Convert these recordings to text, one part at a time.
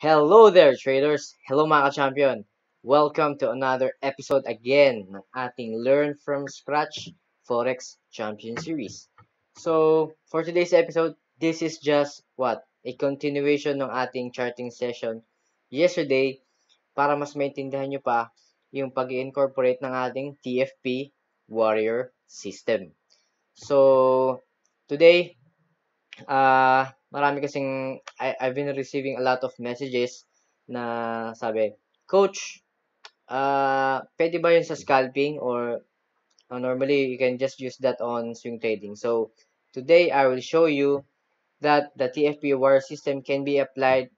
Hello there, traders! Hello mga champion Welcome to another episode again ng ating Learn from Scratch Forex Champion Series. So, for today's episode, this is just what? A continuation ng ating charting session yesterday para mas maintindihan nyo pa yung pag incorporate ng ating TFP Warrior System. So, today, uh, marami kasing, I, I've been receiving a lot of messages na sabi, Coach, uh, pwede ba yun sa scalping or uh, normally you can just use that on swing trading. So, today I will show you that the TFP war system can be applied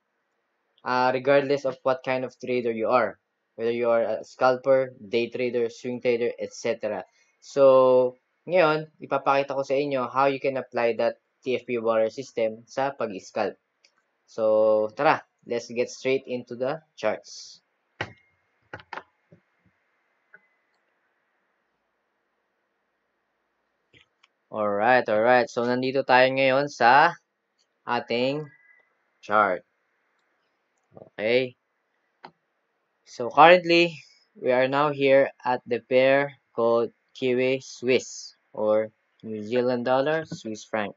uh, regardless of what kind of trader you are. Whether you are a scalper, day trader, swing trader, etc. So, ngayon, ipapakita ko sa inyo how you can apply that TFP water system sa pag-scalp. So, tara, let's get straight into the charts. Alright, alright. So, nandito tayo ngayon sa ating chart. Okay. So, currently, we are now here at the pair called Kiwi Swiss or New Zealand dollar Swiss franc.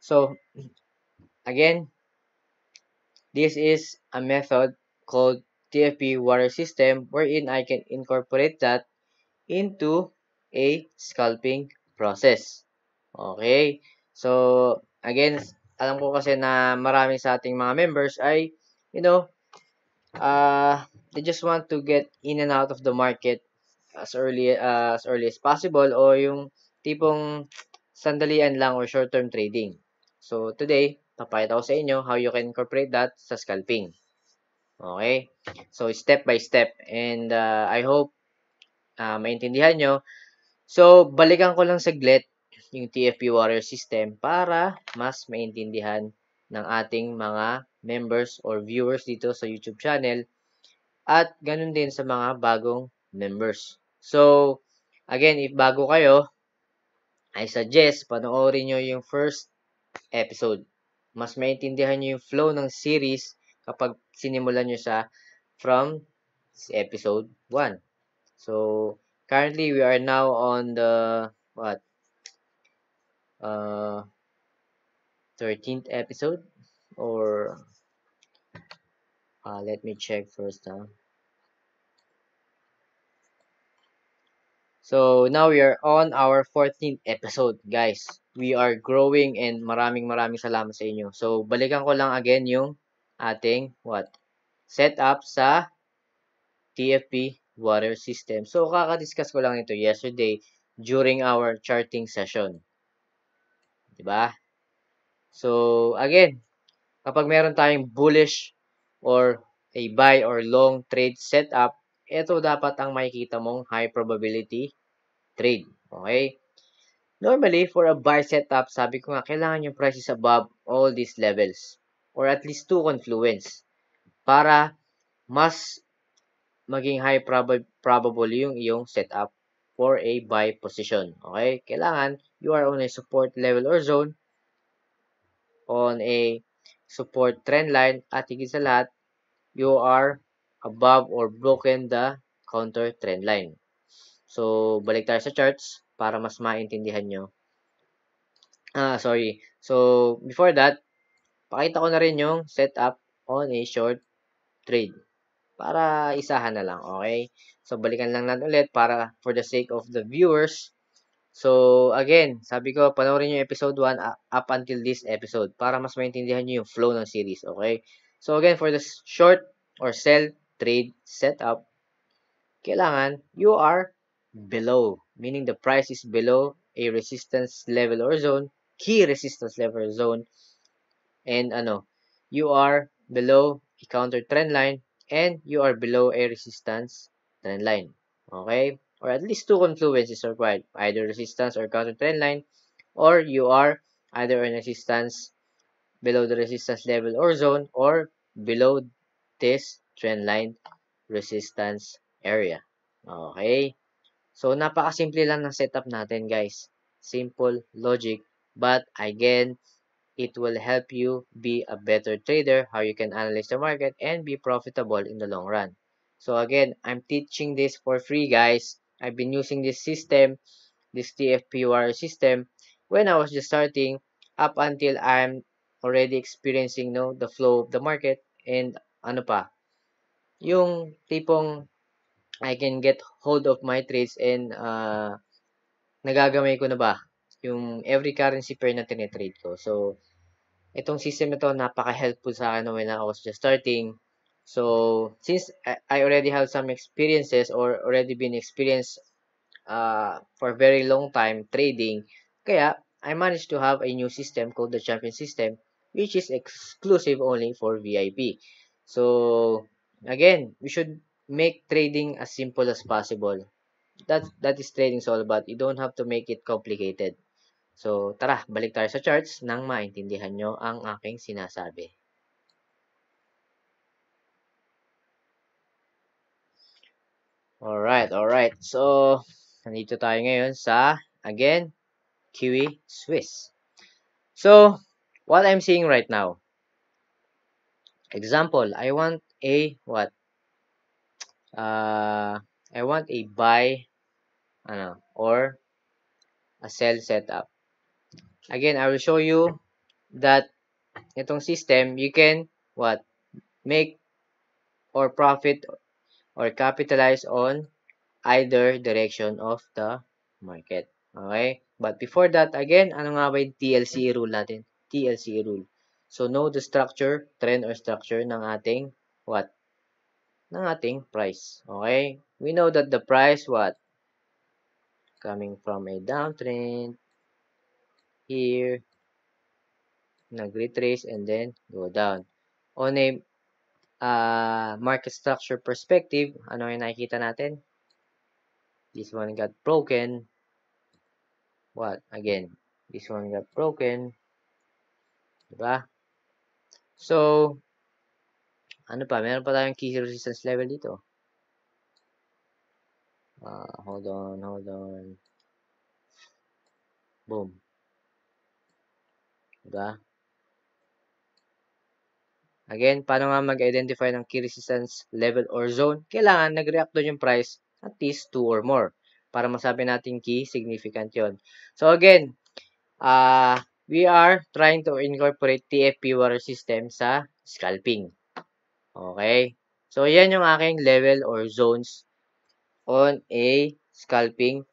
So, again, this is a method called TFP water system wherein I can incorporate that into a scalping process. Okay? So, again, alam ko kasi na marami sa ating mga members ay, you know, uh, they just want to get in and out of the market as early uh, as early as possible o yung tipong sandalian lang or short-term trading. So, today, papakita ko sa inyo how you can incorporate that sa scalping. Okay? So, step by step. And uh, I hope uh, maintindihan nyo. So, balikan ko lang saglit yung TFP Warrior System para mas maintindihan ng ating mga members or viewers dito sa YouTube channel at ganun din sa mga bagong members. So, again, if bago kayo, I suggest panoorin nyo yung first episode. Mas maintindihan nyo yung flow ng series kapag sinimulan nyo siya from episode 1. So, currently, we are now on the, what? Uh, 13th episode? Or, uh, let me check first, huh? So, now we are on our 14th episode, guys we are growing and maraming maraming salamat sa inyo. So, balikan ko lang again yung ating what? Setup sa TFP water system. So, kakadiscuss ko lang ito yesterday during our charting session. Diba? So, again, kapag meron tayong bullish or a buy or long trade setup, ito dapat ang makikita mong high probability trade. Okay? Normally, for a buy setup, sabi ko nga, kailangan yung prices above all these levels or at least two confluence para mas maging high prob probable yung iyong setup for a buy position. Okay? Kailangan you are on a support level or zone on a support trend line at higit sa lahat, you are above or broken the counter trend line. So, balik tayo sa charts para mas maintindihan nyo. Ah, sorry. So, before that, pakita ko na rin yung setup on a short trade. Para isahan na lang, okay? So, balikan lang natin ulit para for the sake of the viewers. So, again, sabi ko, panoorin nyo episode 1 up until this episode para mas maintindihan nyo yung flow ng series, okay? So, again, for the short or sell trade setup, kailangan you are below meaning the price is below a resistance level or zone, key resistance level or zone, and ano, you are below a counter trend line and you are below a resistance trend line. Okay? Or at least two confluences are required, either resistance or counter trend line, or you are either in resistance below the resistance level or zone or below this trend line resistance area. Okay? So, napakasimple lang ng setup natin, guys. Simple logic. But, again, it will help you be a better trader, how you can analyze the market, and be profitable in the long run. So, again, I'm teaching this for free, guys. I've been using this system, this TFPUR system, when I was just starting up until I'm already experiencing no, the flow of the market and ano pa, yung tipong I can get hold of my trades and uh, nagagamay ko na ba yung every currency pair na tinetrade ko. So, itong system na to, napaka-helpful sa akin when I was just starting. So, since I already have some experiences or already been experienced uh, for very long time trading, kaya I managed to have a new system called the Champion System which is exclusive only for VIP. So, again, we should make trading as simple as possible. That, that is trading all about. You don't have to make it complicated. So, tara, balik tayo sa charts nang maintindihan nyo ang aking sinasabi. Alright, alright. So, nandito tayo ngayon sa, again, Kiwi e Swiss. So, what I'm seeing right now. Example, I want a, what? uh, I want a buy ano, or a sell setup. Again, I will show you that itong system, you can what? Make or profit or capitalize on either direction of the market. Okay? But before that, again, ano nga ba yung TLC rule natin? TLC rule. So, know the structure, trend or structure ng ating what? ng ating price. Okay? We know that the price, what? Coming from a downtrend. Here. Nag-retrace and then go down. On a uh, market structure perspective, ano yung nakikita natin? This one got broken. What? Again, this one got broken. Diba? So, Ano pa? Meron pa tayong key resistance level dito. Uh, hold on, hold on. Boom. Diba? Again, paano nga mag-identify ng key resistance level or zone? Kailangan nag-react doon yung price at least 2 or more para masabi natin key significant yon. So again, uh, we are trying to incorporate TFP water system sa scalping. Okay? So, yan yung aking level or zones on a scalping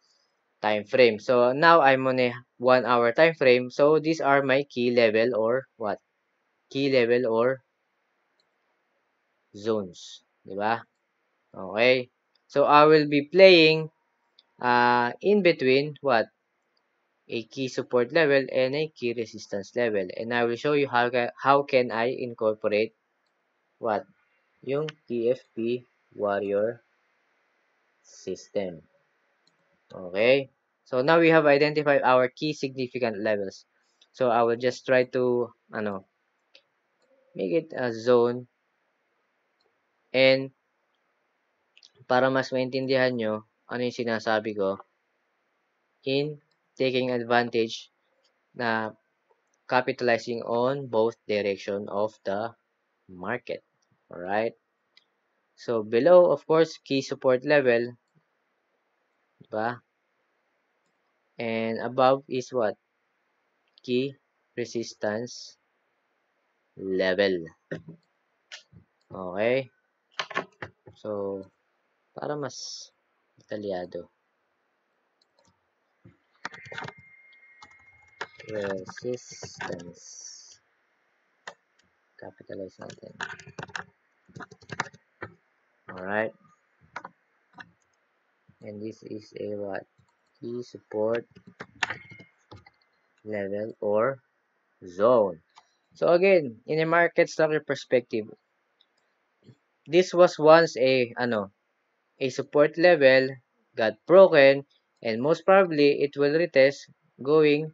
time frame. So, now I'm on a 1 hour time frame. So, these are my key level or what? Key level or zones. Diba? Okay? So, I will be playing uh, in between what? A key support level and a key resistance level. And I will show you how, how can I incorporate what? Yung TFP Warrior system. Okay? So now we have identified our key significant levels. So I will just try to ano make it a zone and para mas maintindihan nyo ano yung sinasabi ko in taking advantage na capitalizing on both direction of the market. all right so below of course key support level diba and above is what key resistance level okay so para mas detalyado resistance capitalize natin alright and this is a what key support level or zone so again in a market structure perspective this was once a ano a support level got broken and most probably it will retest going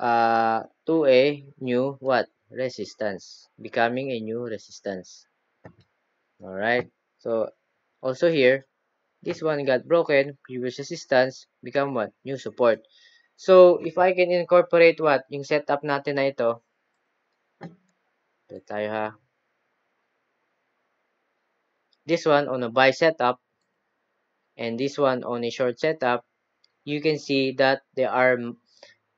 uh to a new what resistance becoming a new resistance Alright, so also here, this one got broken, previous resistance, become what? New support. So, if I can incorporate what? Yung setup natin na ito. Ito tayo ha. This one on a buy setup and this one on a short setup, you can see that there are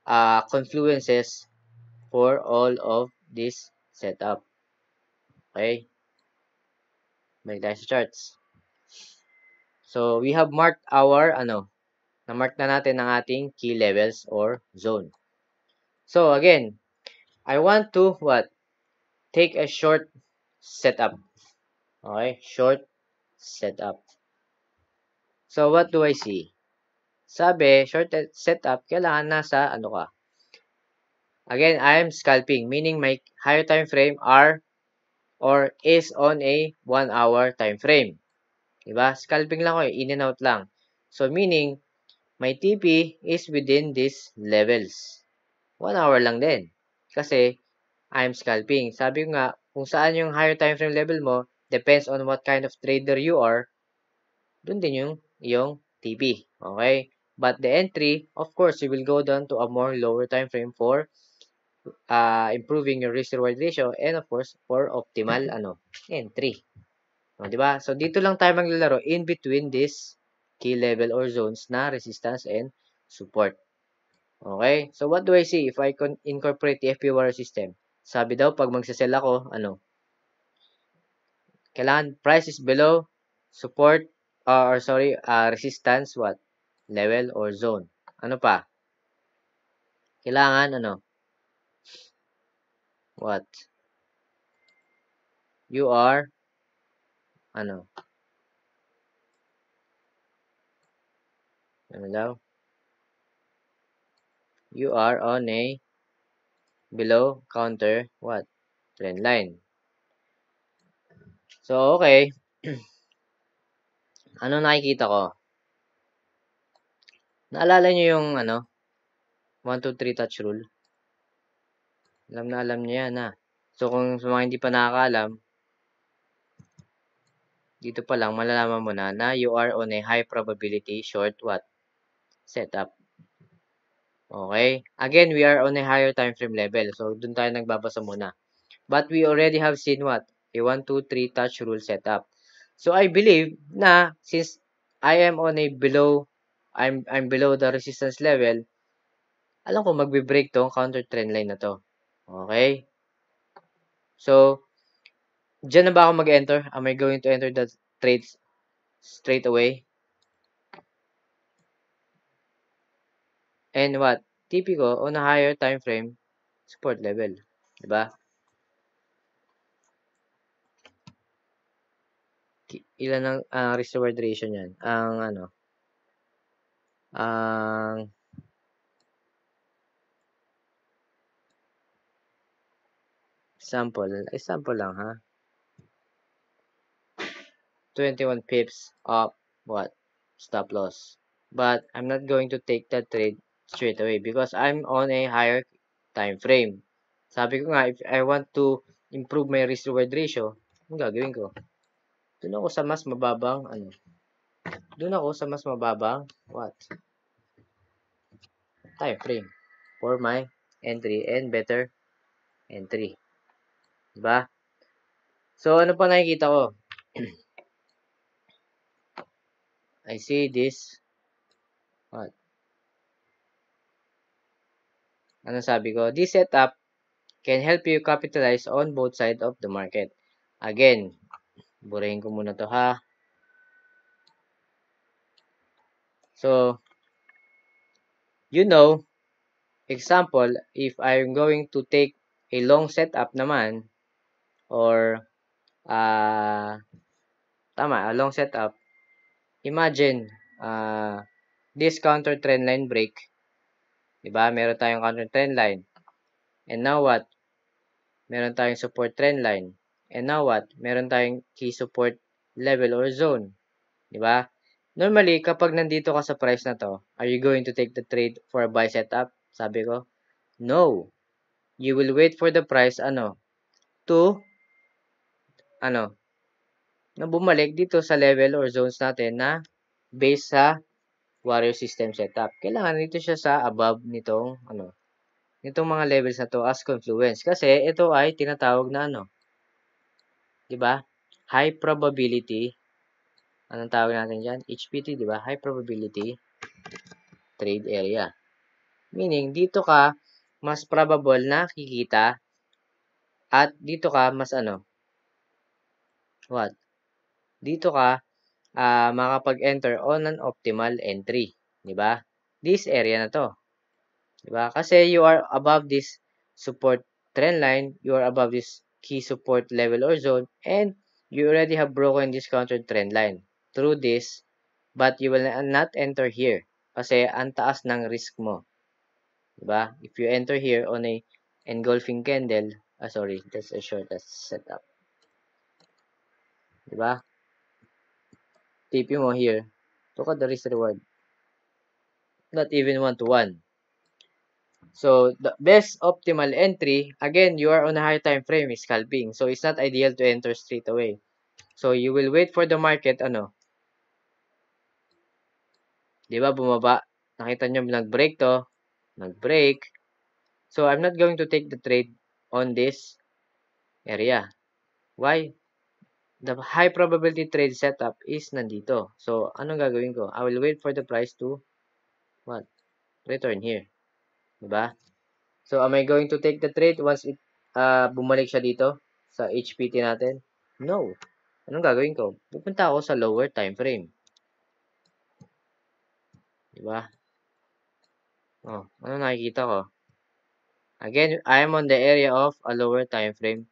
uh, confluences for all of this setup. Okay? May tayo charts. So, we have marked our, ano, na-mark na natin ang ating key levels or zone. So, again, I want to, what? Take a short setup. Okay? Short setup. So, what do I see? Sabi, short setup, kailangan nasa, ano ka? Again, I am scalping, meaning my higher time frame are or is on a 1 hour time frame. Diba? Scalping lang ko, eh, in and out lang. So, meaning, my TP is within these levels. 1 hour lang din. Kasi, I'm scalping. Sabi ko nga, kung saan yung higher time frame level mo, depends on what kind of trader you are, dun din yung yung TP. Okay? But the entry, of course, you will go down to a more lower time frame for uh, improving your risk reward ratio and of course for optimal mm-hmm. ano entry. no, oh, di ba? So dito lang tayo maglalaro in between this key level or zones na resistance and support. Okay? So what do I see if I con incorporate the fpo wire system? Sabi daw pag magse-sell ako, ano? Kailangan price is below support uh, or sorry, uh, resistance what? Level or zone. Ano pa? Kailangan ano? What? You are ano? Hello? Ano you are on a below counter what? Trend line. So, okay. ano nakikita ko? Naalala nyo yung ano? 1, 2, 3 touch rule? Alam na alam niya yan ha. So kung sa mga hindi pa nakakaalam, dito pa lang malalaman mo na na you are on a high probability short what? Setup. Okay? Again, we are on a higher time frame level. So doon tayo nagbabasa muna. But we already have seen what? A 1, 2, 3 touch rule setup. So I believe na since I am on a below I'm I'm below the resistance level, alam ko magbe-break tong counter trend line na to. Okay? So, dyan na ba ako mag-enter? Am I going to enter the trades straight away? And what? TP on a higher time frame support level. Diba? Ilan ang uh, risk reward ratio niyan? Ang ano? Ang example, Example lang, ha? 21 pips up what? Stop loss. But I'm not going to take that trade straight away because I'm on a higher time frame. Sabi ko nga, if I want to improve my risk reward ratio, ang gagawin ko? Doon ako sa mas mababang, ano? Doon ako sa mas mababang, what? Time frame for my entry and better entry. Diba? So, ano pa nakikita ko? I see this. What? Ano sabi ko? This setup can help you capitalize on both sides of the market. Again, burahin ko muna to ha. So, you know, example, if I'm going to take a long setup naman, or uh, tama, a long setup, imagine uh, this counter trend line break. 'Di ba? Meron tayong counter trend line. And now what? Meron tayong support trend line. And now what? Meron tayong key support level or zone. 'Di ba? Normally, kapag nandito ka sa price na to, are you going to take the trade for a buy setup? Sabi ko, no. You will wait for the price, ano, to ano, na bumalik dito sa level or zones natin na based sa warrior system setup. Kailangan dito siya sa above nitong, ano, nitong mga levels na to as confluence. Kasi ito ay tinatawag na ano, di ba? High probability, anong tawag natin dyan? HPT, di ba? High probability trade area. Meaning, dito ka mas probable na kikita at dito ka mas ano, 1. Dito ka uh, makapag-enter on an optimal entry. Di ba? This area na to. Di ba? Kasi you are above this support trend line, you are above this key support level or zone, and you already have broken this counter trend line through this, but you will not enter here kasi ang taas ng risk mo. Diba? If you enter here on a engulfing candle, ah, sorry, that's a short that's setup. Diba? TP mo here. Look at the risk reward. Not even 1 to 1. So, the best optimal entry, again, you are on a high time frame is scalping. So, it's not ideal to enter straight away. So, you will wait for the market, ano? Diba, bumaba? Nakita nyo, nag-break to. Nag-break. So, I'm not going to take the trade on this area. Why? the high probability trade setup is nandito. So, anong gagawin ko? I will wait for the price to, what? Return here. Diba? So, am I going to take the trade once it, uh, bumalik siya dito sa HPT natin? No. Anong gagawin ko? Pupunta ako sa lower time frame. Diba? Oh, ano nakikita ko? Again, I am on the area of a lower time frame.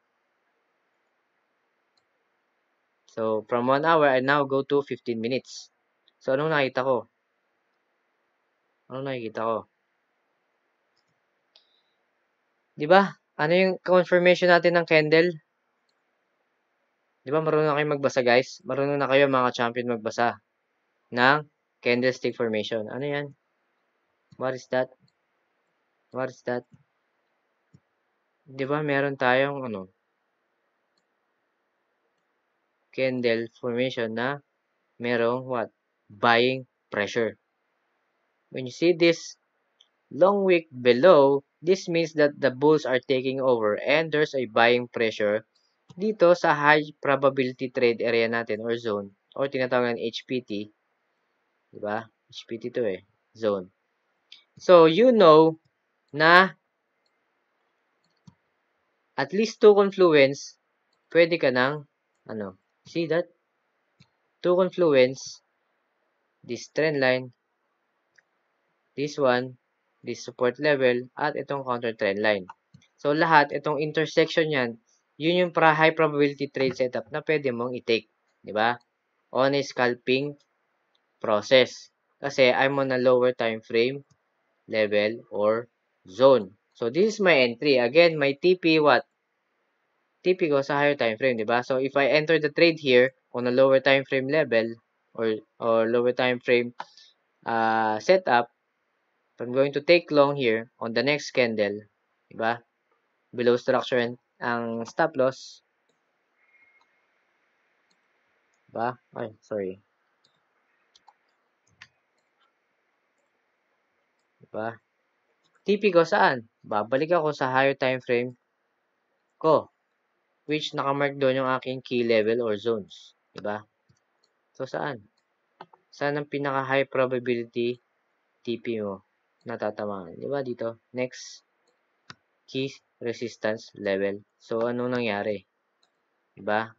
So, from 1 hour, I now go to 15 minutes. So, anong nakita ko? Anong nakikita ko? Di ba? Ano yung confirmation natin ng candle? Di ba marunong na kayo magbasa guys? Marunong na kayo mga champion magbasa ng candlestick formation. Ano yan? What is that? What is that? Di ba meron tayong ano? candle formation na merong what? Buying pressure. When you see this long wick below, this means that the bulls are taking over and there's a buying pressure dito sa high probability trade area natin or zone or tinatawag ng HPT. Diba? HPT to eh. Zone. So, you know na at least two confluence, pwede ka nang ano, See that? Two confluence, this trend line, this one, this support level, at itong counter trend line. So, lahat, itong intersection yan, yun yung para high probability trade setup na pwede mong i-take. Di ba? On a scalping process. Kasi I'm on a lower time frame, level, or zone. So, this is my entry. Again, my TP, what? typical sa higher time frame, di ba? So, if I enter the trade here on a lower time frame level or, or lower time frame uh, setup, I'm going to take long here on the next candle, di ba? Below structure and ang stop loss. Ba? Ay, sorry. Diba? Tipiko saan? Babalik ako sa higher time frame ko which nakamark doon yung aking key level or zones. Diba? So, saan? Saan ang pinaka-high probability TP mo natatamaan? Diba dito? Next, key resistance level. So, ano nangyari? Diba?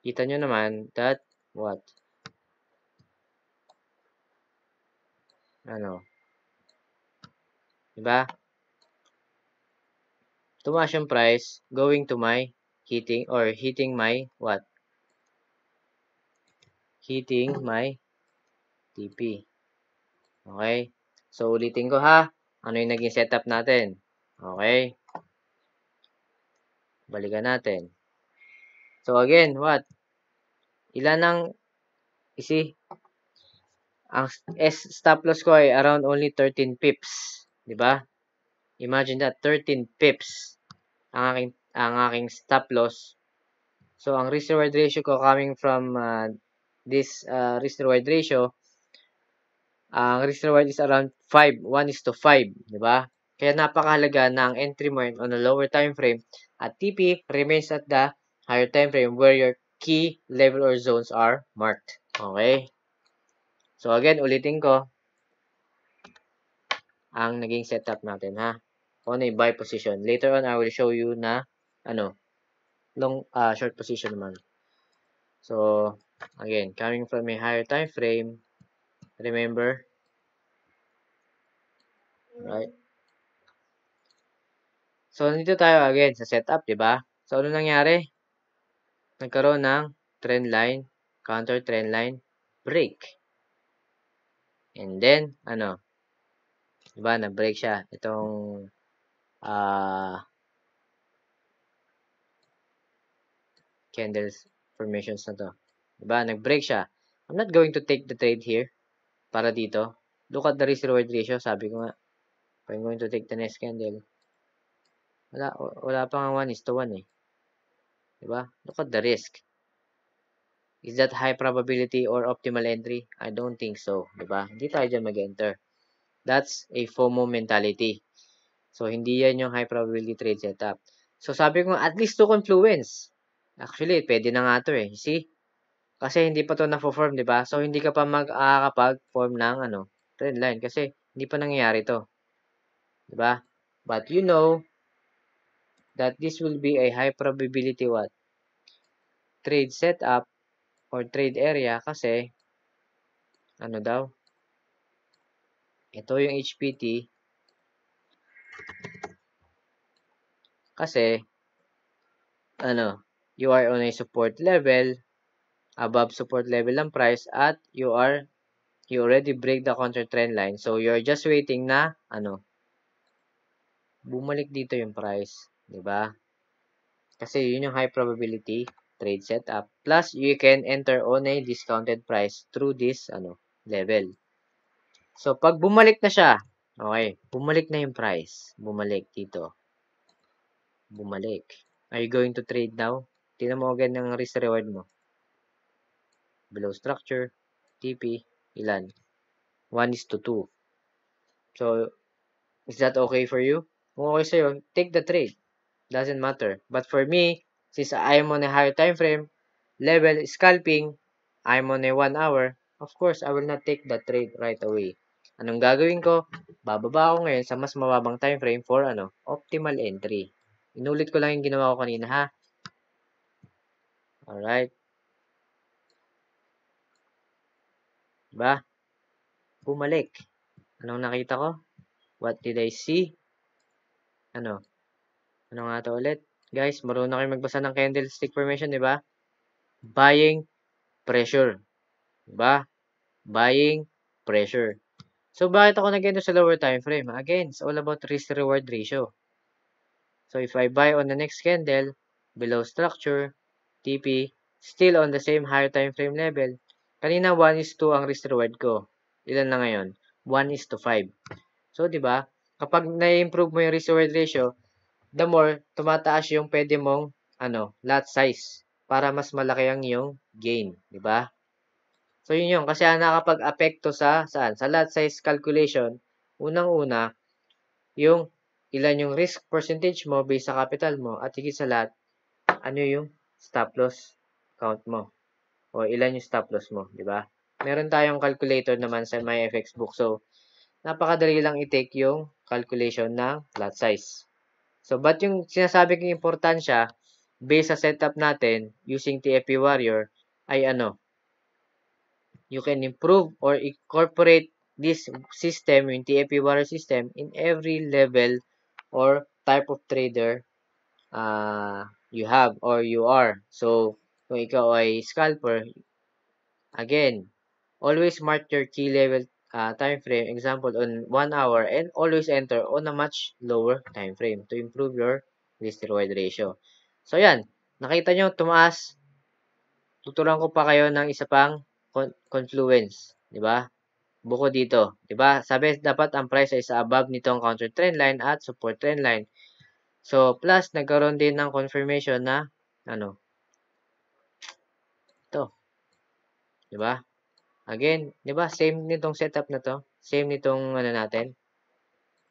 Kita nyo naman that what? Ano? Diba? tumaas yung price going to my hitting or hitting my what? Hitting my TP. Okay? So, ulitin ko ha. Ano yung naging setup natin? Okay? Balikan natin. So, again, what? Ilan ang, isi, ang S stop loss ko ay around only 13 pips. ba? Diba? Imagine that, 13 pips ang aking, ang aking stop loss. So, ang risk-reward ratio ko coming from uh, this uh, risk-reward ratio, ang risk-reward is around 5, 1 is to 5, di ba? Kaya napakahalaga na ang entry mo on a lower time frame at TP remains at the higher time frame where your key level or zones are marked. Okay? So again, ulitin ko ang naging setup natin ha on a buy position. Later on, I will show you na, ano, long, uh, short position naman. So, again, coming from a higher time frame, remember, right? So, nandito tayo again sa setup, di ba? So, ano nangyari? Nagkaroon ng trend line, counter trend line, break. And then, ano? Diba, na-break siya. Itong uh, ah, candles formations na to. Diba? Nag-break siya. I'm not going to take the trade here para dito. Look at the risk-reward ratio. Sabi ko nga, I'm going to take the next candle, wala, wala pa nga 1 is to 1 eh. Diba? Look at the risk. Is that high probability or optimal entry? I don't think so. Diba? Hindi tayo dyan mag-enter. That's a FOMO mentality. So, hindi yan yung high probability trade setup. So, sabi ko, at least two confluence. Actually, pwede na nga to eh. See? Kasi hindi pa to na-form, di ba? So, hindi ka pa makakapag-form ng ano, trend line. Kasi, hindi pa nangyayari to. Di ba? But you know that this will be a high probability what? Trade setup or trade area kasi ano daw? Ito yung HPT Kasi, ano, you are on a support level, above support level ng price, at you are, you already break the counter trend line. So, you're just waiting na, ano, bumalik dito yung price. 'di ba Kasi yun yung high probability trade setup. Plus, you can enter on a discounted price through this, ano, level. So, pag bumalik na siya, okay, bumalik na yung price. Bumalik dito. Bumalik. Are you going to trade now? Tingnan mo agad ng risk reward mo. Below structure, TP, ilan? 1 is to 2. So, is that okay for you? Kung okay sa'yo, take the trade. Doesn't matter. But for me, since I'm on a higher time frame, level scalping, I'm on a 1 hour, of course, I will not take the trade right away. Anong gagawin ko? Bababa ako ngayon sa mas mababang time frame for ano, optimal entry. Inulit ko lang yung ginawa ko kanina, ha? Alright. Diba? Bumalik. Anong nakita ko? What did I see? Ano? Ano nga to ulit? Guys, marunong na kayo magbasa ng candlestick formation, di ba? Buying pressure. Di ba? Buying pressure. So, bakit ako nag sa lower time frame? Again, it's all about risk-reward ratio. So if I buy on the next candle, below structure, TP, still on the same higher time frame level, kanina 1 is to ang risk reward ko. Ilan na ngayon? 1 is to 5. So, di ba? Kapag na-improve mo yung risk reward ratio, the more tumataas yung pwede mong ano, lot size para mas malaki ang yung gain, di ba? So, yun yun. Kasi nakakapag-apekto sa, saan? Sa lot size calculation, unang-una, yung ilan yung risk percentage mo based sa capital mo, at higit sa lahat, ano yung stop loss count mo. O ilan yung stop loss mo, di ba? Meron tayong calculator naman sa my FX book. So, napakadali lang i-take yung calculation ng lot size. So, but yung sinasabi kong importansya, based sa setup natin, using TFP Warrior, ay ano, you can improve or incorporate this system, yung TFP Warrior system, in every level or type of trader uh, you have or you are. So, kung ikaw ay scalper, again, always mark your key level uh, time frame, example, on 1 hour, and always enter on a much lower time frame to improve your risk-reward ratio. So, yan. Nakita nyo, tumaas. Tuturuan ko pa kayo ng isa pang con confluence. ba? Diba? Buko dito, 'di ba? Sabi dapat ang price ay sa above nitong counter trend line at support trend line. So, plus nagkaroon din ng confirmation na ano? Ito. 'Di ba? Again, 'di ba? Same nitong setup na 'to. Same nitong ano natin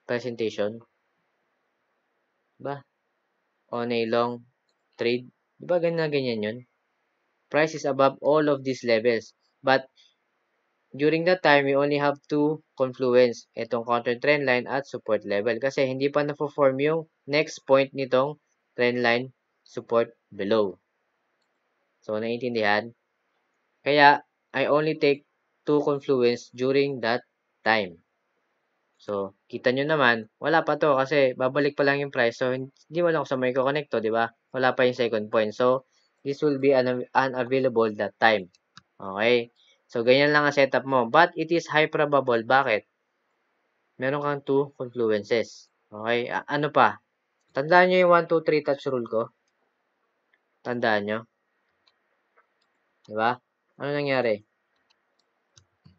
presentation. 'Di ba? On a long trade. 'Di ba ganyan ganyan 'yun? Price is above all of these levels, but during that time, we only have two confluence, itong counter trend line at support level. Kasi hindi pa na-form yung next point nitong trend line support below. So, naiintindihan? Kaya, I only take two confluence during that time. So, kita nyo naman, wala pa to kasi babalik pa lang yung price. So, hindi mo lang sa may connect to, di ba? Wala pa yung second point. So, this will be unavailable that time. Okay? So, ganyan lang ang setup mo. But, it is high probable. Bakit? Meron kang two confluences. Okay? A ano pa? Tandaan nyo yung 1, 2, 3 touch rule ko. Tandaan nyo. Diba? Ano nangyari?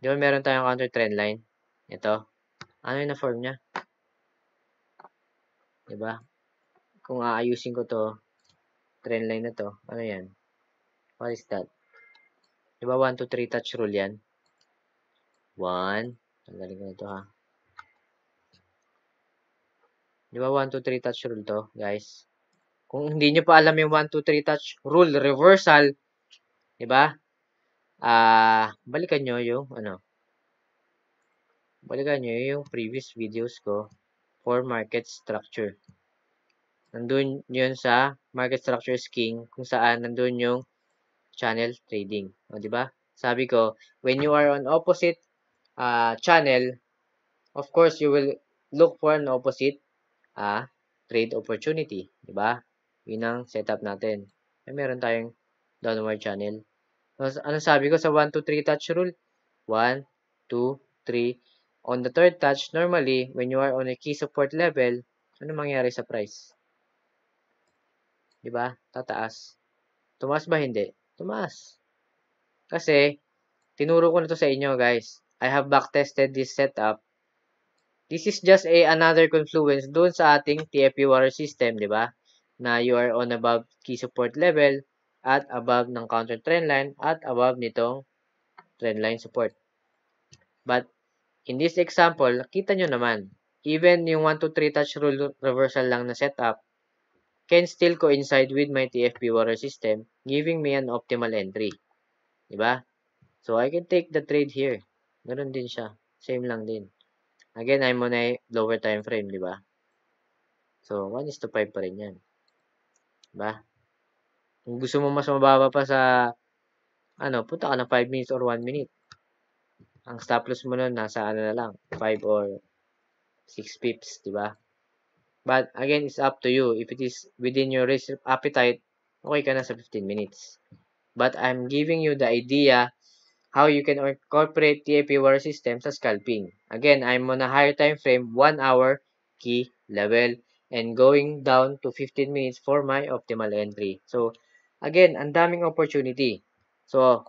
Di ba meron tayong counter trend line? Ito. Ano yung na-form niya? Diba? Kung aayusin ko to, trend line na to, ano yan? What is that? Di ba 1, 2, 3 touch rule yan? 1. Tanggalin ko ito ha. Di ba 1, 2, 3 touch rule to, guys? Kung hindi nyo pa alam yung 1, 2, 3 touch rule, reversal, di ba? Ah, uh, balikan nyo yung, ano, balikan nyo yung previous videos ko for market structure. Nandun yun sa market structure is king, kung saan nandun yung channel trading. O, di ba? Sabi ko, when you are on opposite uh, channel, of course, you will look for an opposite uh, trade opportunity. Di ba? Yun ang setup natin. Ay, eh, meron tayong downward channel. ano, ano sabi ko sa 1, 2, 3 touch rule? 1, 2, 3. On the third touch, normally, when you are on a key support level, ano mangyari sa price? Diba? Tataas. Tumaas ba? Hindi tumaas. Kasi, tinuro ko na to sa inyo, guys. I have backtested this setup. This is just a another confluence doon sa ating TFP water system, di ba? Na you are on above key support level at above ng counter trend line at above nitong trend line support. But, in this example, nakita nyo naman, even yung 1, 2, 3 touch rule reversal lang na setup, can still coincide with my TFP water system, giving me an optimal entry. Diba? So, I can take the trade here. Ganun din siya. Same lang din. Again, I'm on a lower time frame, diba? So, 1 is to 5 pa rin yan. Diba? Kung gusto mo mas mababa pa sa ano, punta ka ng 5 minutes or 1 minute. Ang stop loss mo nun, nasa ano na lang, 5 or 6 pips, di ba? But again, it's up to you. If it is within your risk appetite, okay ka na sa 15 minutes. But I'm giving you the idea how you can incorporate TAP water system sa scalping. Again, I'm on a higher time frame, 1 hour key level and going down to 15 minutes for my optimal entry. So, again, ang daming opportunity. So,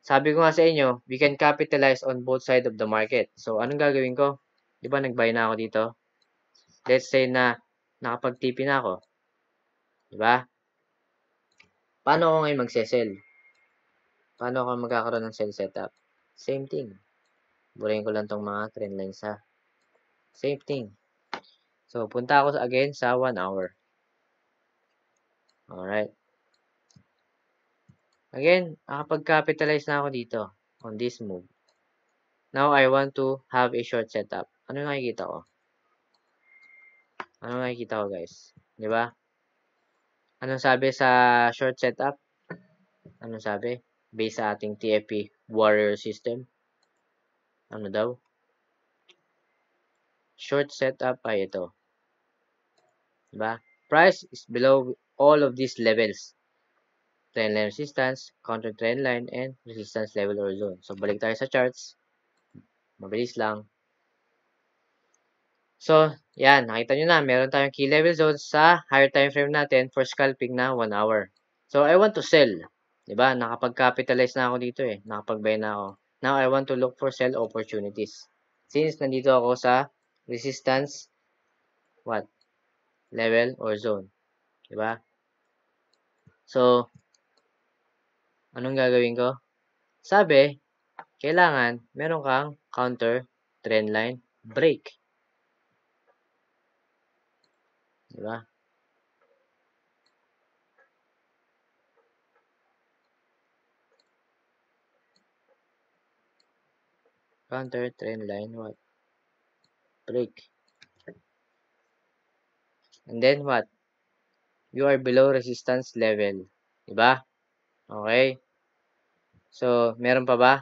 sabi ko nga sa inyo, we can capitalize on both sides of the market. So, anong gagawin ko? Di ba nag-buy na ako dito? let's say na nakapag na ako. Di ba? Paano ako ngayon magsesell? Paano ako magkakaroon ng sell setup? Same thing. Burayin ko lang tong mga trend lines ha. Same thing. So, punta ako again sa 1 hour. Alright. Again, nakapag-capitalize na ako dito on this move. Now, I want to have a short setup. Ano nakikita ko? Ano makikita ko guys? Di ba? Anong sabi sa short setup? Anong sabi? Based sa ating TFP warrior system. Ano daw? Short setup ay ito. ba? Diba? Price is below all of these levels. Trend line resistance, counter trend line, and resistance level or zone. So, balik tayo sa charts. Mabilis lang. So, yan. Nakita nyo na, meron tayong key level zone sa higher time frame natin for scalping na 1 hour. So, I want to sell. Diba? Nakapag-capitalize na ako dito eh. Nakapag-buy na ako. Now, I want to look for sell opportunities. Since nandito ako sa resistance, what? Level or zone. Diba? So, anong gagawin ko? Sabi, kailangan meron kang counter trend line break. di ba? Counter trend line what? Break. And then what? You are below resistance level. Di ba? Okay? So, meron pa ba?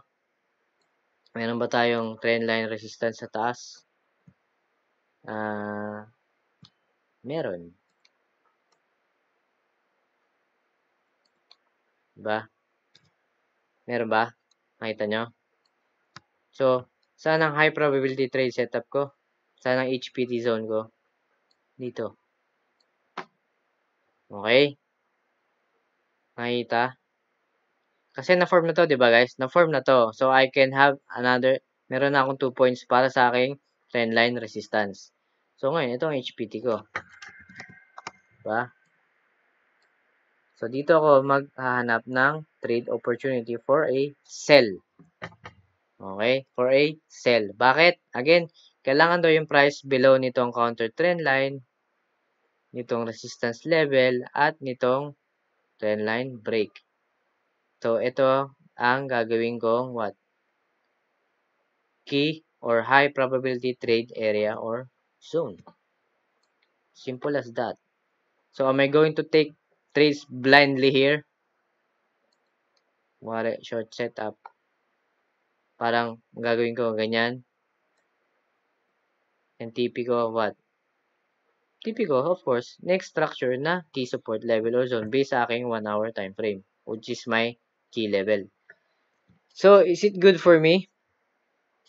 Meron ba tayong trend line resistance sa taas? Ah... Uh, meron. ba? Meron ba? Makita nyo? So, saan ang high probability trade setup ko? Saan ang HPT zone ko? Dito. Okay? Makita? Kasi na-form na to, di ba guys? Na-form na to. So, I can have another, meron na akong 2 points para sa aking trendline resistance. So, ngayon, ito itong HPT ko. Diba? So, dito ako maghahanap ng trade opportunity for a sell. Okay? For a sell. Bakit? Again, kailangan daw yung price below nitong counter trend line, nitong resistance level, at nitong trend line break. So, ito ang gagawin kong what? Key or high probability trade area or soon. Simple as that. So am I going to take trades blindly here? Wala short setup. Parang gagawin ko ganyan. And typical ko what? Typical, of course, next structure na key support level or zone based sa aking 1 hour time frame which is my key level. So, is it good for me?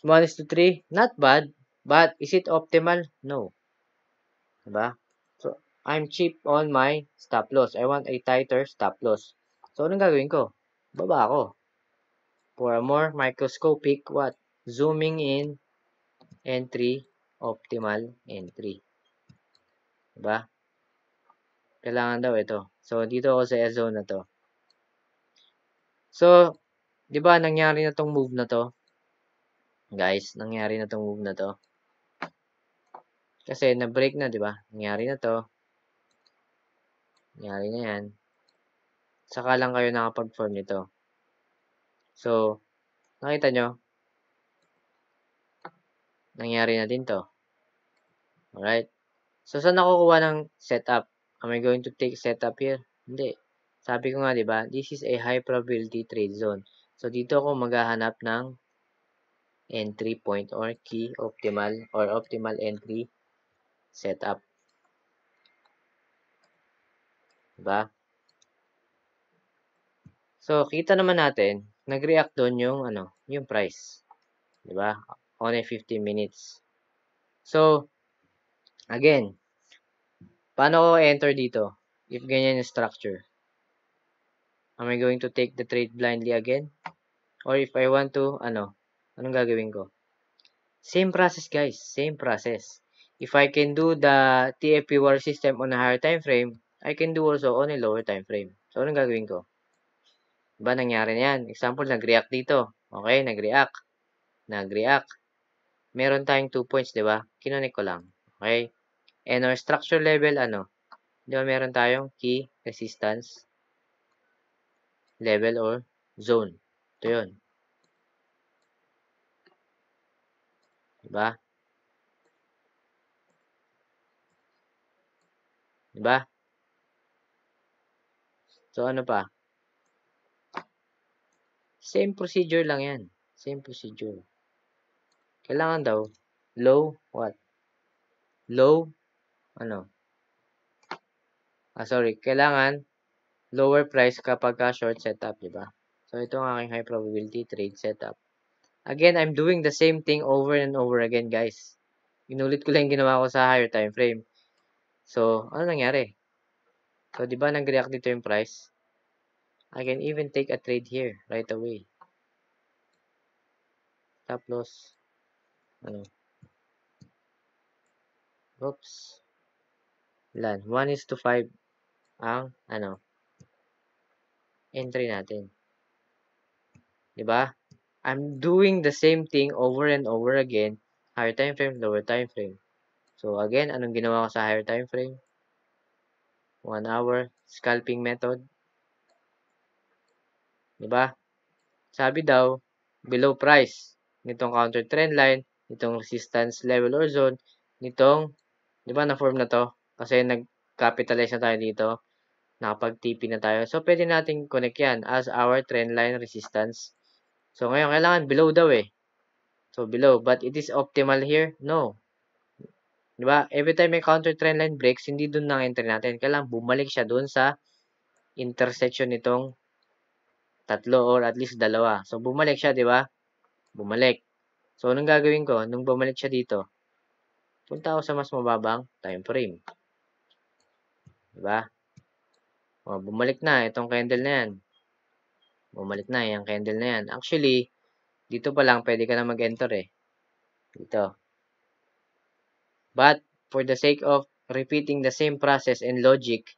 1 is to 3, not bad. But is it optimal? No. Diba? So, I'm cheap on my stop loss. I want a tighter stop loss. So, anong gagawin ko? Baba ako. For a more microscopic, what? Zooming in, entry, optimal entry. Diba? Kailangan daw ito. So, dito ako sa S-zone na to. So, di ba nangyari na tong move na to? Guys, nangyari na tong move na to. Kasi na-break na, di ba? Nangyari na to. Nangyari na yan. Saka lang kayo nakapag-form nito. So, nakita nyo? Nangyari na din to. Alright? So, saan nakukuha ng setup? Am I going to take setup here? Hindi. Sabi ko nga, di ba? This is a high probability trade zone. So, dito ako maghahanap ng entry point or key optimal or optimal entry setup. ba? Diba? So, kita naman natin, nag-react doon yung, ano, yung price. ba? Diba? Only 15 minutes. So, again, paano ko enter dito? If ganyan yung structure. Am I going to take the trade blindly again? Or if I want to, ano, anong gagawin ko? Same process, guys. Same process. If I can do the TFP war system on a higher time frame, I can do also on a lower time frame. So, anong gagawin ko? Diba, nangyari na yan. Example, nag-react dito. Okay, nag-react. Nag-react. Meron tayong 2 points, di ba? Kinonek ko lang. Okay? And our structure level, ano? Di ba, meron tayong key resistance level or zone. Ito yun. Diba? Di ba? So, ano pa? Same procedure lang yan. Same procedure. Kailangan daw, low, what? Low, ano? Ah, sorry. Kailangan, lower price kapag ka short setup, di ba? So, ito ang aking high probability trade setup. Again, I'm doing the same thing over and over again, guys. Inulit ko lang ginawa ko sa higher time frame. So, ano nangyari? So, di ba nag-react dito yung price? I can even take a trade here right away. Stop loss. Ano? Oops. Lan. 1 is to 5 ang ano entry natin. 'Di ba? I'm doing the same thing over and over again, higher time frame, lower time frame. So again, anong ginawa ko sa higher time frame? 1 hour scalping method. 'Di ba? Sabi daw, below price nitong counter trend line, nitong resistance level or zone, nitong 'di ba na form na 'to kasi nag-capitalize na tayo dito. Nakapag-TP na tayo. So pwede nating connect 'yan as our trend line resistance. So ngayon kailangan below daw eh. So below, but it is optimal here? No. Di ba? Every time may counter trend line breaks, hindi doon nang entry natin. Kailangan bumalik siya doon sa intersection nitong tatlo or at least dalawa. So, bumalik siya, di ba? Bumalik. So, anong gagawin ko? Nung bumalik siya dito, punta ako sa mas mababang time frame. Di ba? Oh, bumalik na itong candle na yan. Bumalik na 'yang candle na yan. Actually, dito pa lang pwede ka na mag-enter eh. Dito. But, for the sake of repeating the same process and logic,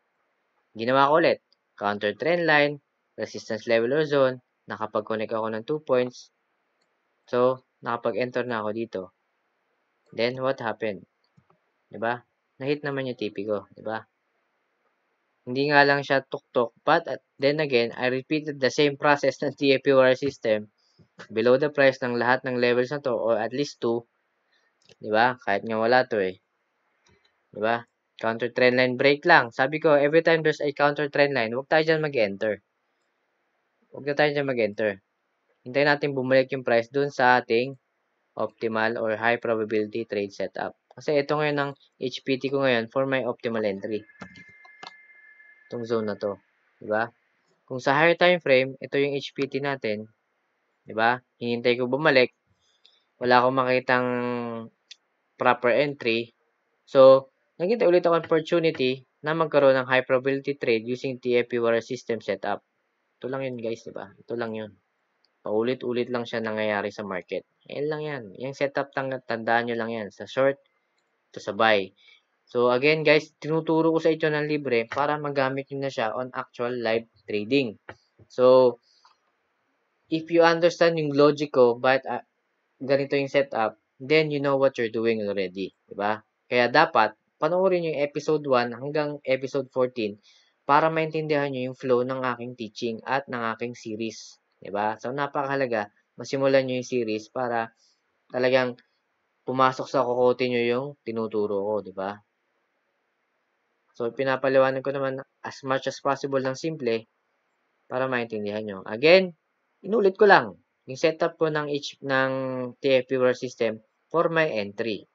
ginawa ko ulit. Counter trend line, resistance level or zone, nakapag-connect ako ng 2 points. So, nakapag-enter na ako dito. Then, what happened? ba? Diba? Na-hit naman yung TP ko. ba? Diba? Hindi nga lang siya tuktok. But, then again, I repeated the same process ng TFP wire system below the price ng lahat ng levels na to or at least 2 'Di ba? Kahit nga wala 'to eh. 'Di ba? Counter trend line break lang. Sabi ko, every time there's a counter trend line, huwag tayo diyan mag-enter. Huwag na tayo diyan mag-enter. Hintayin natin bumalik yung price dun sa ating optimal or high probability trade setup. Kasi ito ngayon ang HPT ko ngayon for my optimal entry. Itong zone na to. Di ba? Kung sa higher time frame, ito yung HPT natin. Di ba? Diba? Hinintay ko bumalik. Wala akong makitang proper entry. So, nakita ulit ang opportunity na magkaroon ng high probability trade using TFP Warrior System Setup. Ito lang yun guys, di ba? Ito lang yun. Paulit-ulit lang siya nangyayari sa market. Ayan lang yan. Yung setup, tandaan nyo lang yan. Sa short, to sa buy. So again guys, tinuturo ko sa ito ng libre para magamit nyo na siya on actual live trading. So, if you understand yung logic ko, but uh, ah, ganito yung setup, then you know what you're doing already. di ba? Kaya dapat, panoorin yung episode 1 hanggang episode 14 para maintindihan nyo yung flow ng aking teaching at ng aking series. di ba? So, napakahalaga, masimulan nyo yung series para talagang pumasok sa kukote nyo yung tinuturo ko. di ba? So, pinapaliwanan ko naman as much as possible ng simple para maintindihan nyo. Again, inulit ko lang. Yung setup ko ng, each, ng TFP World System, for my entry.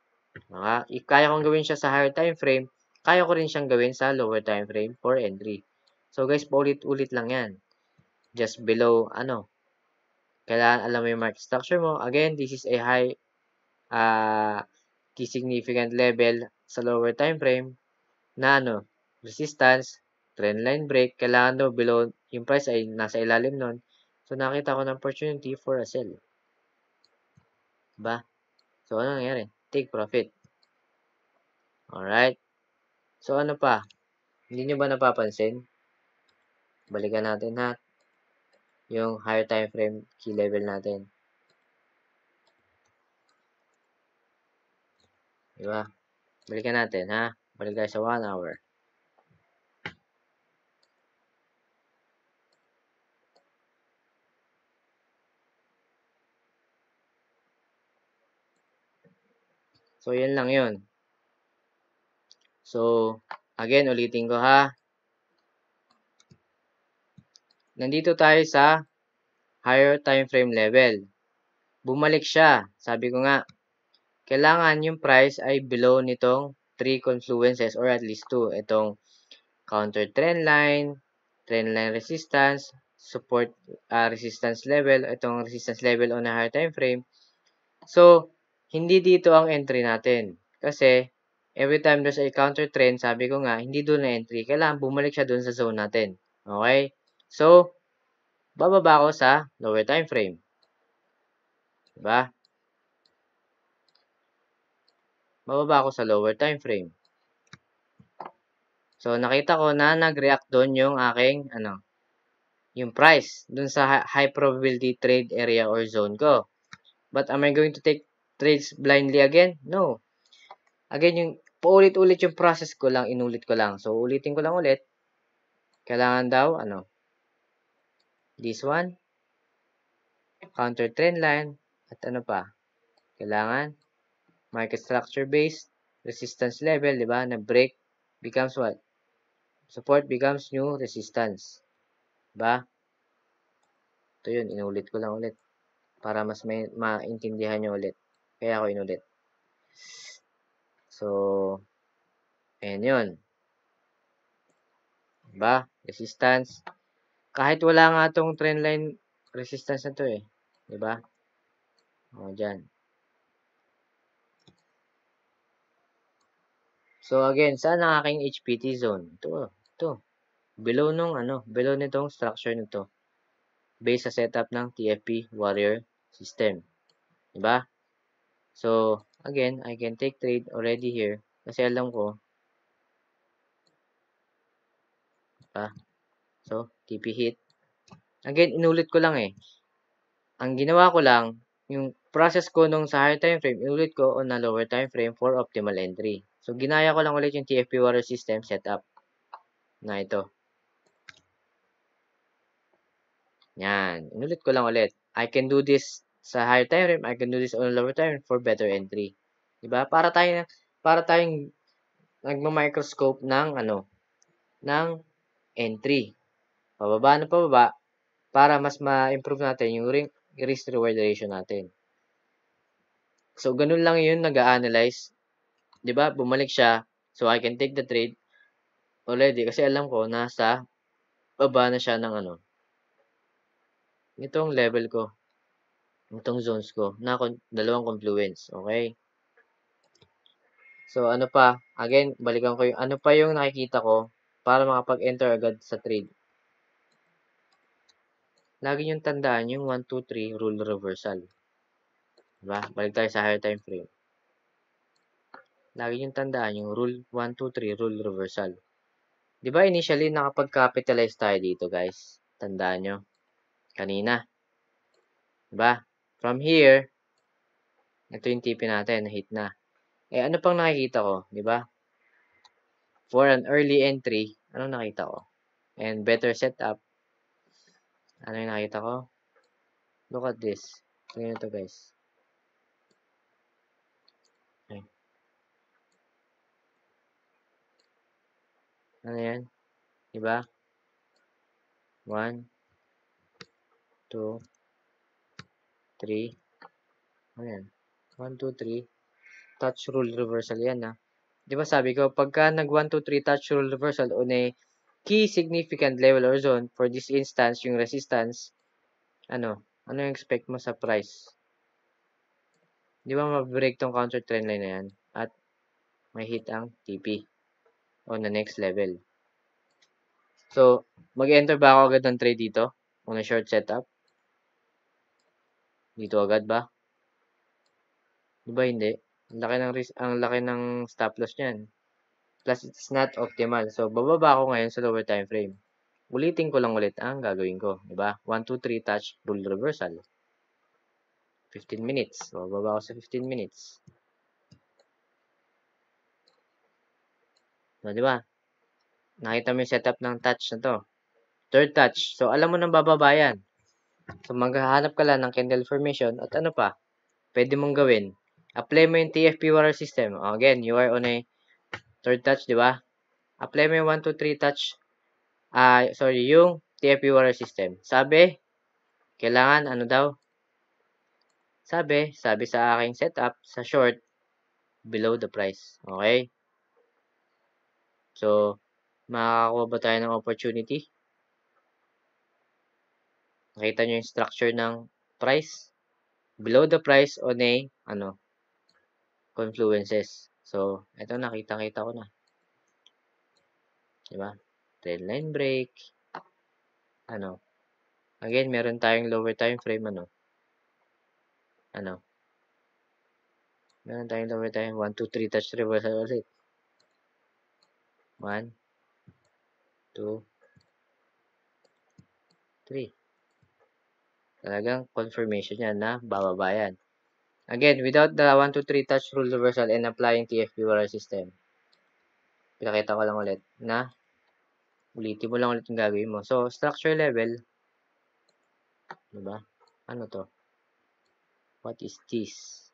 Mga, kaya kong gawin siya sa higher time frame, kaya ko rin siyang gawin sa lower time frame for entry. So guys, paulit-ulit lang yan. Just below, ano, kailangan alam mo yung market structure mo. Again, this is a high, uh, key significant level sa lower time frame na ano, resistance, trendline break, kailangan daw below, yung price ay nasa ilalim nun. So, nakita ko ng opportunity for a sell. Diba? So, ano nangyari? Take profit. Alright? So, ano pa? Hindi nyo ba napapansin? Balikan natin ha. Yung higher time frame key level natin. Diba? Balikan natin ha. Balik tayo sa 1 hour. So, yun lang yun. So, again, ulitin ko ha. Nandito tayo sa higher time frame level. Bumalik siya. Sabi ko nga, kailangan yung price ay below nitong 3 confluences or at least 2. Itong counter trend line, trend line resistance, support uh, resistance level, itong resistance level on a higher time frame. So, hindi dito ang entry natin. Kasi, every time there's a counter trend, sabi ko nga, hindi doon na entry. Kailangan bumalik siya doon sa zone natin. Okay? So, bababa ako sa lower time frame. Diba? Bababa ako sa lower time frame. So, nakita ko na nag-react doon yung aking, ano, yung price doon sa high probability trade area or zone ko. But am I going to take trades blindly again? No. Again, yung paulit-ulit yung process ko lang, inulit ko lang. So, ulitin ko lang ulit. Kailangan daw, ano, this one, counter trend line, at ano pa, kailangan, market structure based, resistance level, di ba, na break becomes what? Support becomes new resistance. ba? Ito yun, inulit ko lang ulit para mas may, maintindihan nyo ulit. Kaya ako inulit. So, ayan yun. Diba? Resistance. Kahit wala nga tong trendline resistance na to eh. Diba? O, dyan. So, again, saan ang aking HPT zone? Ito, ito. Below nung, ano, below nitong structure nito. Based sa setup ng TFP warrior system. Diba? So, again, I can take trade already here kasi alam ko pa. so, TP hit. Again, inulit ko lang eh. Ang ginawa ko lang, yung process ko nung sa higher time frame, inulit ko on a lower time frame for optimal entry. So, ginaya ko lang ulit yung TFP water system setup na ito. Yan. Inulit ko lang ulit. I can do this sa higher time I can do this on lower time for better entry. Diba? Para tayo para tayong nagma-microscope ng ano ng entry. Pababa na pababa para mas ma-improve natin yung risk reward ratio natin. So ganun lang 'yun nag-analyze. 'Di ba? Bumalik siya. So I can take the trade already kasi alam ko nasa baba na siya ng ano. Itong level ko itong zones ko na dalawang confluence. Okay? So, ano pa? Again, balikan ko yung ano pa yung nakikita ko para makapag-enter agad sa trade. Lagi yung tandaan yung 1, 2, 3 rule reversal. Diba? Balik tayo sa higher time frame. Lagi yung tandaan yung rule 1, 2, 3 rule reversal. Diba initially nakapag-capitalize tayo dito guys? Tandaan nyo. Kanina. Diba? From here, ito yung TP natin, na-hit na. Eh, ano pang nakikita ko, di ba? For an early entry, ano nakita ko? And better setup, ano yung nakita ko? Look at this. Tingnan nyo guys. Okay. Ano yan? Diba? One, two, 3. Ayan. 1, 2, 3. Touch rule reversal. Yan ah. Di ba sabi ko, pagka nag 1, 2, 3 touch rule reversal on a key significant level or zone, for this instance, yung resistance, ano, ano yung expect mo sa price? Di ba mabreak tong counter trend line na yan? At may hit ang TP on the next level. So, mag-enter ba ako agad ng trade dito? On a short setup? Dito agad ba? Diba hindi? Ang laki ng risk, ang laki ng stop loss niyan. Plus it's not optimal. So bababa ako ngayon sa lower time frame. Ulitin ko lang ulit ang gagawin ko, di ba? 1 2 3 touch rule reversal. 15 minutes. So bababa ako sa 15 minutes. So, di ba? Nakita mo yung setup ng touch na to. Third touch. So, alam mo nang bababa yan. So maghahanap ka lang ng candle formation at ano pa, pwede mong gawin. Apply mo yung TFP water system. again, you are on a third touch, di ba? Apply mo yung 1, 2, 3 touch. Uh, sorry, yung TFP water system. Sabi, kailangan ano daw? Sabi, sabi sa aking setup, sa short, below the price. Okay? So, makakakuha ba tayo ng opportunity? Nakita nyo yung structure ng price. Below the price on a, ano, confluences. So, ito nakita-kita ko na. Diba? Trend line break. Ano? Again, meron tayong lower time frame, ano? Ano? Meron tayong lower time. 1, 2, 3, touch reversal ulit. 1, 2, 3. Talagang confirmation yan na bababa yan. Again, without the 1 2 3 touch rule reversal and applying TFP wire system. Pinakita ko lang ulit na ulitin mo lang ulit yung gagawin mo. So, structure level, diba? Ano to? What is this?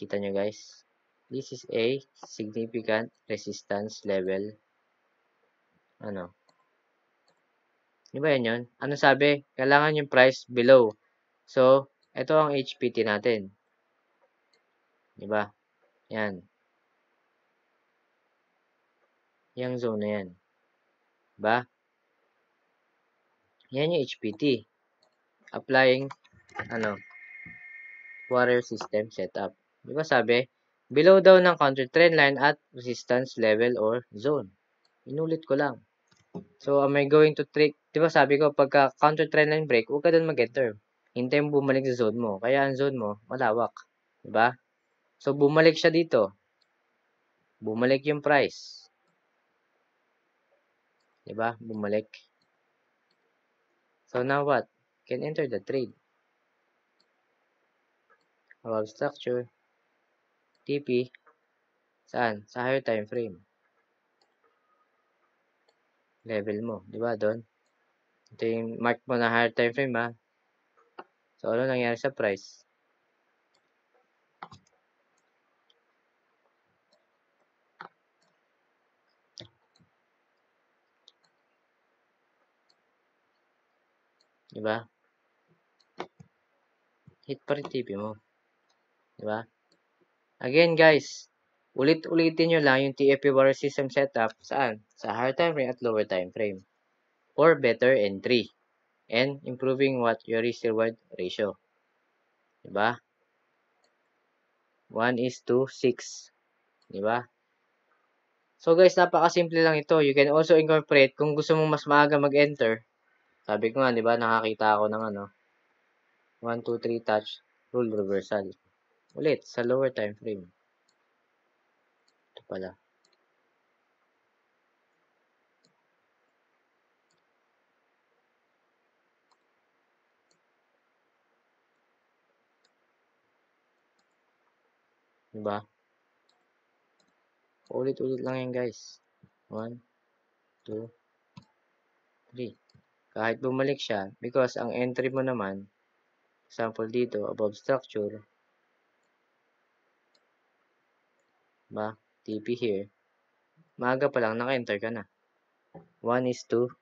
Kita nyo guys. This is a significant resistance level. Ano? Di ba yan yun? Anong sabi? Kailangan yung price below. So, ito ang HPT natin. Di ba? Yan. Yung zone na yan. Diba? Yan yung HPT. Applying, ano, water system setup. Di ba sabi? Below daw ng counter trend line at resistance level or zone. Inulit ko lang. So, am I going to trick? Di ba sabi ko, pagka counter trendline break, huwag ka doon mag-enter. Hintay mo bumalik sa zone mo. Kaya ang zone mo, malawak. Di ba? So, bumalik siya dito. Bumalik yung price. Di ba? Bumalik. So, now what? Can enter the trade. Above structure. TP. Saan? Sa higher time frame level mo. Di ba, doon? Ito yung mark mo na higher time frame, ha? So, ano nangyari sa price? Di ba? Hit pa rin TV mo. Di ba? Again, guys, ulit-ulitin nyo lang yung TFP wire system setup saan? Sa higher time frame at lower time frame. For better entry. And improving what your risk reward ratio. Diba? 1 is to 6. Diba? So guys, napakasimple lang ito. You can also incorporate kung gusto mong mas maaga mag-enter. Sabi ko nga, diba, nakakita ako ng ano. 1, 2, 3 touch rule reversal. Ulit, sa lower time frame pala. Diba? Ulit-ulit lang yan guys. 1, 2, 3. Kahit bumalik siya, because ang entry mo naman, example dito, above structure, ba? Diba? TP here, Maga pa lang naka-enter ka na. 1 is to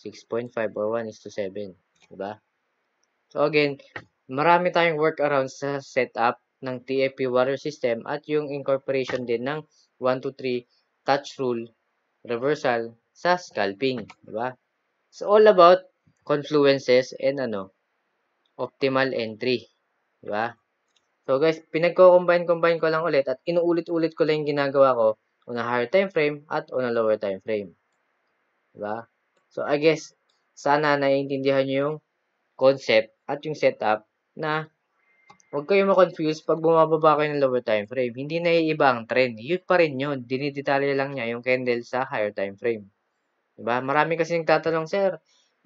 6.5 or 1 is to 7. Diba? So again, marami tayong workaround sa setup ng TFP water system at yung incorporation din ng 1 to 3 touch rule reversal sa scalping. Diba? It's all about confluences and ano, optimal entry. Diba? So guys, pinagko-combine-combine ko lang ulit at inuulit-ulit ko lang yung ginagawa ko Una a higher time frame at una lower time frame. Diba? So I guess, sana naiintindihan nyo yung concept at yung setup na huwag kayo makonfuse pag bumababa kayo ng lower time frame. Hindi na iiba ang trend. Yun pa rin yun. Dinidetalye lang niya yung candle sa higher time frame. Diba? Marami kasi nagtatanong, sir,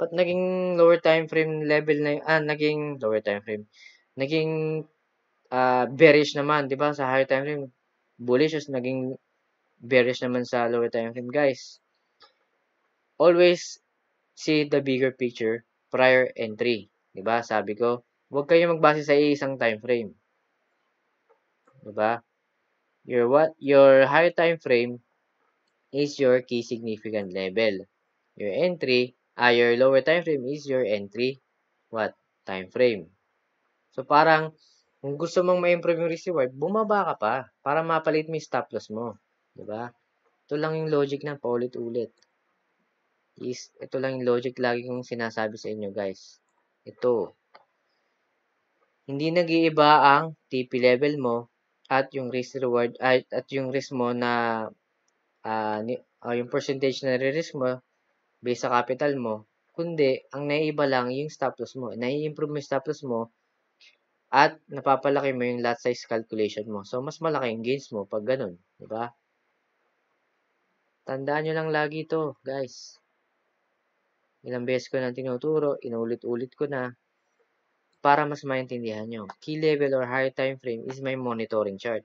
ba't naging lower time frame level na yung, ah, naging lower time frame, naging uh, bearish naman, 'di ba? Sa higher time frame, bullish is naging bearish naman sa lower time frame, guys. Always see the bigger picture prior entry, 'di ba? Sabi ko, huwag kayo magbase sa isang time frame. 'Di ba? Your what your higher time frame is your key significant level. Your entry, ah, your lower time frame is your entry what time frame. So parang kung gusto mong ma-improve yung risk reward, bumaba ka pa para mapalit mo yung stop loss mo. ba? Diba? Ito lang yung logic na paulit-ulit. Is, ito lang yung logic lagi kong sinasabi sa inyo guys. Ito. Hindi nag-iiba ang TP level mo at yung risk reward at, at yung risk mo na uh, uh, yung percentage na risk mo based sa capital mo kundi ang naiiba lang yung stop loss mo. Nai-improve mo yung stop loss mo at napapalaki mo yung lot size calculation mo. So, mas malaki yung gains mo pag ganun. Di ba? Tandaan nyo lang lagi ito, guys. Ilang beses ko na tinuturo, inulit-ulit ko na para mas maintindihan nyo. Key level or higher time frame is my monitoring chart.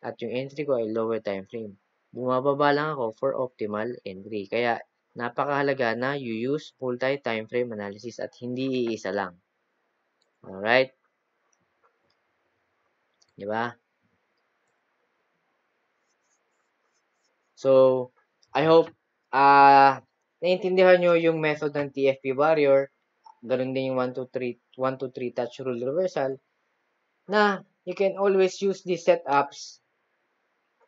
At yung entry ko ay lower time frame. Bumababa lang ako for optimal entry. Kaya, napakahalaga na you use multi-time frame analysis at hindi iisa lang. Alright? Di ba? So, I hope uh, naiintindihan nyo yung method ng TFP Warrior. Ganun din yung 1 2 3, 1 to 3 touch rule reversal na you can always use these setups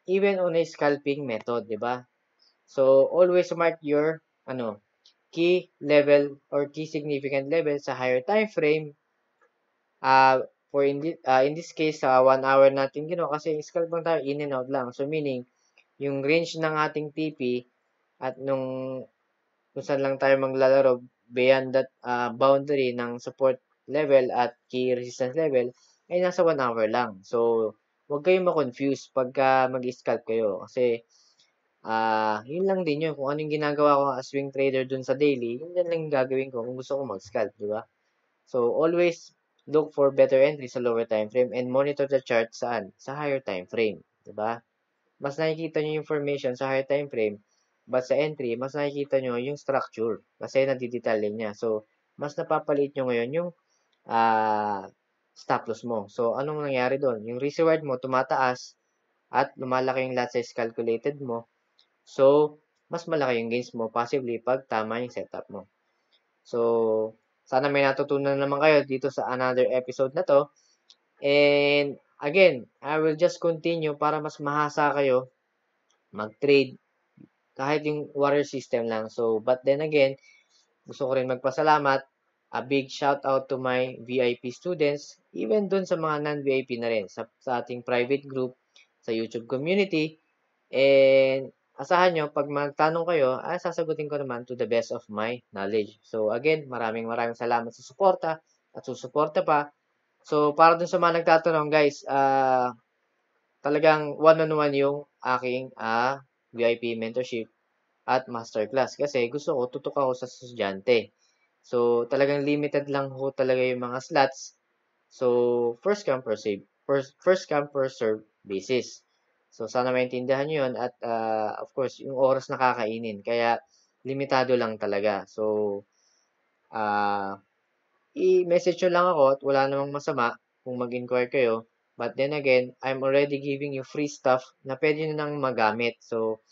even on a scalping method, di ba? So, always mark your ano, key level or key significant level sa higher time frame uh, For in, thi uh, in this case, sa uh, 1 hour natin ginawa kasi scalp lang tayo, in and out lang. So, meaning, yung range ng ating TP at nung kung saan lang tayo maglalaro beyond that uh, boundary ng support level at key resistance level ay nasa 1 hour lang. So, huwag kayong ma-confuse pagka mag-scalp kayo kasi uh, yun lang din yun. Kung ano yung ginagawa ko as swing trader dun sa daily, yun lang yung gagawin ko kung gusto ko mag-scalp, di ba? So, always look for better entry sa lower time frame and monitor the chart saan? Sa higher time frame. ba? Diba? Mas nakikita nyo yung formation sa higher time frame but sa entry, mas nakikita nyo yung structure kasi nandidetalye niya. So, mas napapalit nyo ngayon yung uh, ah, stop loss mo. So, anong nangyari doon? Yung risk reward mo tumataas at lumalaki yung lot size calculated mo. So, mas malaki yung gains mo possibly pag tama yung setup mo. So, sana may natutunan naman kayo dito sa another episode na to. And again, I will just continue para mas mahasa kayo mag-trade kahit yung water system lang. So, but then again, gusto ko rin magpasalamat. A big shout out to my VIP students, even dun sa mga non-VIP na rin, sa, sa ating private group, sa YouTube community. And asahan nyo, pag magtanong kayo, ay ah, sasagutin ko naman to the best of my knowledge. So, again, maraming maraming salamat sa suporta at susuporta pa. So, para dun sa mga nagtatanong, guys, uh, talagang one-on-one -on -one yung aking uh, ah, VIP mentorship at masterclass kasi gusto ko tutok ako sa estudyante. So, talagang limited lang ho talaga yung mga slots. So, first come, first serve. First, first come, first serve basis. So, sana maintindihan nyo yun. At, uh, of course, yung oras nakakainin. Kaya, limitado lang talaga. So, uh, i-message nyo lang ako at wala namang masama kung mag-inquire kayo. But then again, I'm already giving you free stuff na pwede nyo nang magamit. So,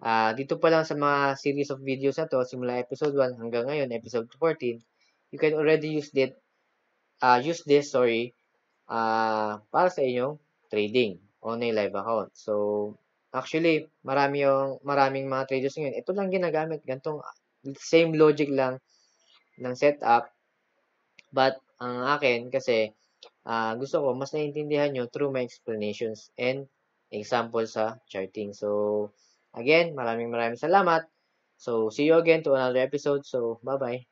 uh, dito pa lang sa mga series of videos na to, simula episode 1 hanggang ngayon, episode 14, you can already use this, uh, use this, sorry, uh, para sa inyong trading online live account. So, actually, marami yung, maraming mga traders ngayon, ito lang ginagamit, gantong same logic lang ng setup. But, ang akin, kasi, uh, gusto ko, mas naiintindihan nyo through my explanations and example sa charting. So, again, maraming maraming salamat. So, see you again to another episode. So, bye-bye.